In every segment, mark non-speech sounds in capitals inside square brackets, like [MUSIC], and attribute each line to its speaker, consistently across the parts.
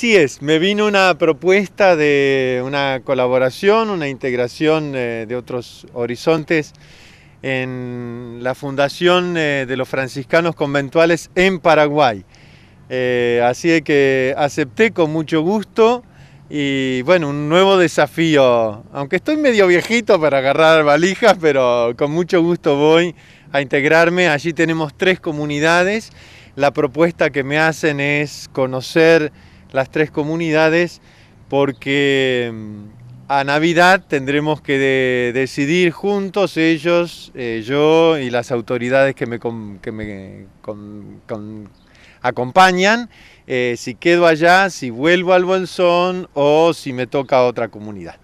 Speaker 1: Así es, me vino una propuesta de una colaboración, una integración eh, de otros horizontes en la Fundación eh, de los Franciscanos Conventuales en Paraguay. Eh, así es que acepté con mucho gusto y bueno, un nuevo desafío, aunque estoy medio viejito para agarrar valijas, pero con mucho gusto voy a integrarme. Allí tenemos tres comunidades. La propuesta que me hacen es conocer las tres comunidades porque mm, a Navidad tendremos que decidir juntos ellos, eh, yo y las autoridades que me, acompañan, eh, si quedo allá, si vuelvo al Bolsón o si me toca otra comunidad.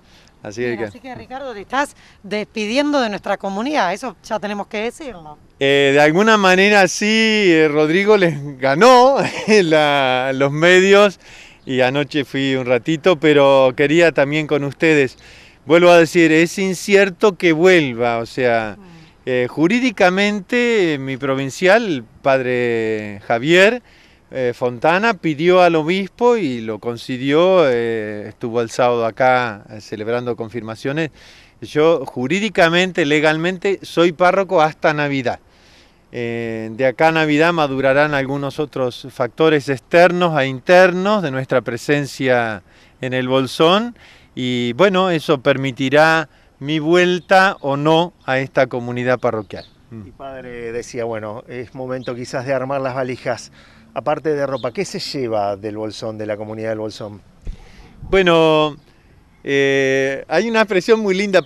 Speaker 1: Así, que...
Speaker 2: Ricardo, te estás despidiendo de nuestra comunidad, eso ya tenemos que decirlo.
Speaker 1: Eh, de alguna manera sí, Rodrigo les ganó [LAUGHS] los medios y anoche fui un ratito, pero quería también con ustedes, vuelvo a decir, es incierto que vuelva, o sea, mm. eh, jurídicamente eh, mi provincial, padre Javier, eh, Fontana pidió al obispo y lo concedió, estuvo el sábado acá celebrando confirmaciones. Yo jurídicamente, legalmente, soy párroco hasta Navidad. Eh, de acá a Navidad madurarán algunos otros factores externos a e internos de nuestra presencia en el bolsón y bueno, eso permitirá mi vuelta o no a esta comunidad parroquial. Mm. Mi padre decía, bueno, es momento quizás de armar las valijas. Aparte de ropa, ¿qué se lleva del bolsón, de la comunidad del bolsón? Bueno, eh, hay una expresión muy linda,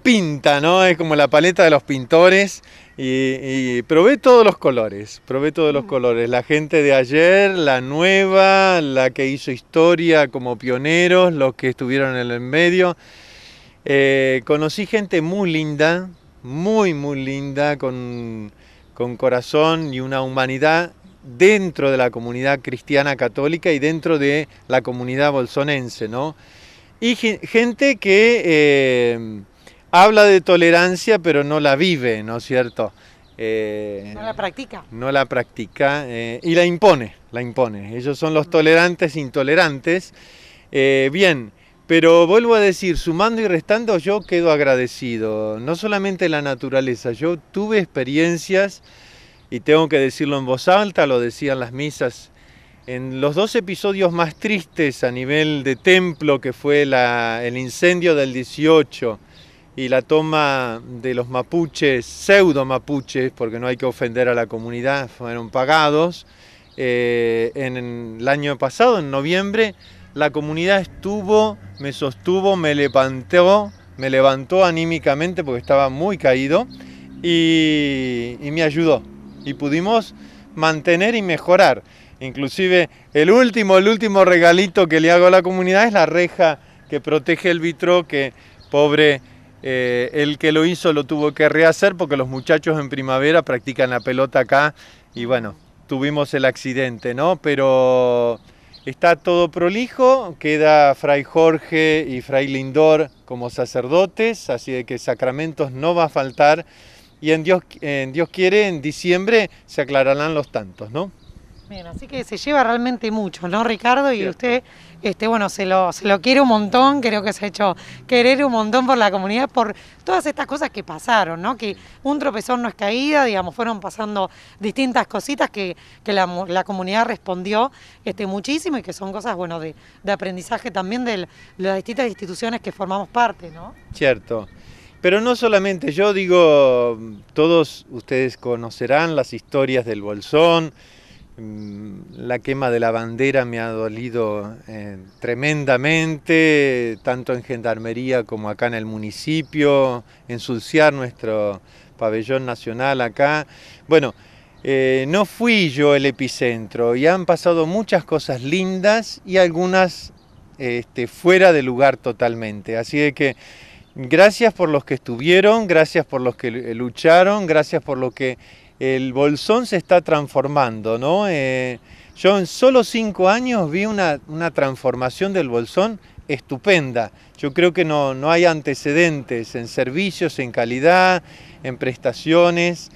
Speaker 1: pinta, ¿no? Es como la paleta de los pintores. Y, probé todos los colores, probé todos los mm. colores. La gente de ayer, la nueva, la que hizo historia como pioneros, los que estuvieron en el medio. Eh, conocí gente muy linda, muy, muy linda, con, corazón y una humanidad dentro de la comunidad cristiana católica y dentro de la comunidad bolsonense, ¿no? Y gente que eh, habla de tolerancia, pero no la vive, ¿no es cierto? Eh, no la practica. No la practica eh, y la impone, la impone. Ellos son los tolerantes, intolerantes. Eh, bien, pero vuelvo a decir, sumando y restando, yo quedo agradecido. No solamente la naturaleza, yo tuve experiencias, y tengo que decirlo en voz alta, lo decían las misas, en los dos episodios más tristes a nivel de templo, que fue el incendio del 18, y la toma de los mapuches, pseudo mapuches, porque no hay que ofender a la comunidad, fueron pagados. Eh, en el año pasado, en noviembre, la comunidad estuvo, me sostuvo, me levantó, me levantó anímicamente porque estaba muy caído y, y me ayudó. Y pudimos mantener y mejorar. Inclusive el último, el último regalito que le hago a la comunidad es la reja que protege el vitro que pobre eh, el que lo hizo lo tuvo que rehacer porque los muchachos en primavera practican la pelota acá y bueno, tuvimos el accidente, ¿no? Pero está todo prolijo, queda Fray Jorge y Fray Lindor como sacerdotes, así de que sacramentos no va a faltar y en Dios, en Dios quiere, en diciembre se aclararán los tantos, ¿no?
Speaker 2: Bien, así que se lleva realmente mucho, ¿no, Ricardo? Y usted, este, bueno, se lo, se lo quiere un montón, creo que se ha hecho querer un montón por la comunidad, por todas estas cosas que pasaron, ¿no? Que un tropezón no es caída, digamos, fueron pasando distintas cositas que, la, comunidad respondió este, muchísimo y que son cosas, bueno, de, de aprendizaje también de las distintas instituciones que formamos parte, ¿no?
Speaker 1: Cierto. Pero no solamente yo, digo, todos ustedes conocerán las historias del Bolsón, Mm, la quema de la bandera me ha dolido eh, tremendamente, tanto en Gendarmería como acá en el municipio, ensuciar nuestro pabellón nacional acá. Bueno, eh, no fui yo el epicentro y han pasado muchas cosas lindas y algunas este, fuera de lugar totalmente. Así que gracias por los que estuvieron, gracias por los que lucharon, gracias por lo que el bolsón se está transformando, ¿no? Eh, yo en solo cinco años vi una, transformación del bolsón estupenda. Yo creo que no, no hay antecedentes en servicios, en calidad, en prestaciones.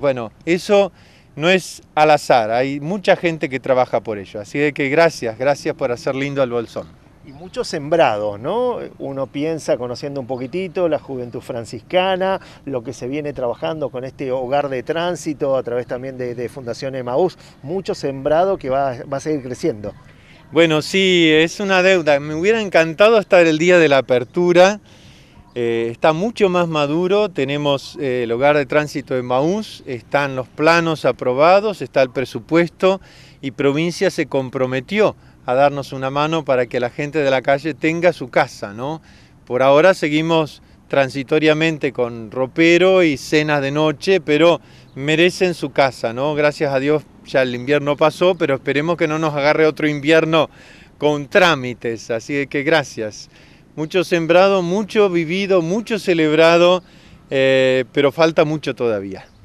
Speaker 1: bueno, eso no es al azar, hay mucha gente que trabaja por ello. Así que gracias, gracias por hacer lindo al bolsón y muchos sembrados, ¿no? Uno piensa, conociendo un poquitito, la juventud franciscana, lo que se viene trabajando con este hogar de tránsito a través también de, Fundación Emaús, mucho sembrado que va, a seguir creciendo. Bueno, sí, es una deuda. Me hubiera encantado estar el día de la apertura. Eh, está mucho más maduro, tenemos eh, el hogar de tránsito de Maús, están los planos aprobados, está el presupuesto y provincia se comprometió a darnos una mano para que la gente de la calle tenga su casa, ¿no? Por ahora seguimos transitoriamente con ropero y cenas de noche, pero merecen su casa, ¿no? Gracias a Dios ya el invierno pasó, pero esperemos que no nos agarre otro invierno con trámites, así que gracias. Mucho sembrado, mucho vivido, mucho celebrado, eh, pero falta mucho todavía.